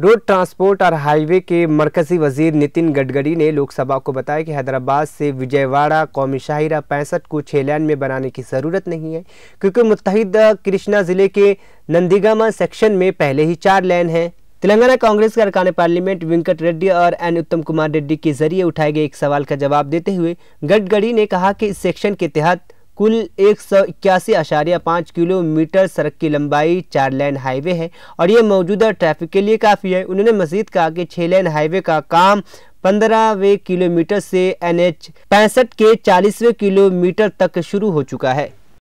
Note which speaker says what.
Speaker 1: road transport और highway के मरकजी वजीर नितिन गडकरी ने लोकसभा को बताया कि हैदराबाद से विजयवाड़ा कौमी शाहिरा पैंसठ को छः लैन में बनाने की ज़रूरत नहीं है क्योंकि मुतहद कृष्णा ज़िले के नंदीगामा सेक्शन में पहले ही चार लैन हैं तेलंगाना कांग्रेस के अरकान पार्लियामेंट वेंकट रेड्डी और एन उत्तम कुमार रेड्डी के जरिए उठाए गए एक सवाल का जवाब देते हुए गडकरी ने कहा कि इस सेक्शन के तहत कुल एक सौ इक्यासी अशारिया पाँच किलोमीटर सड़क की लंबाई चार लेन हाईवे है और ये मौजूदा ट्रैफिक के लिए काफ़ी है उन्होंने मजीद कहा कि छः लेन हाईवे का काम पंद्रहवें किलोमीटर से एन एच पैंसठ के चालीसवें किलोमीटर तक शुरू हो चुका है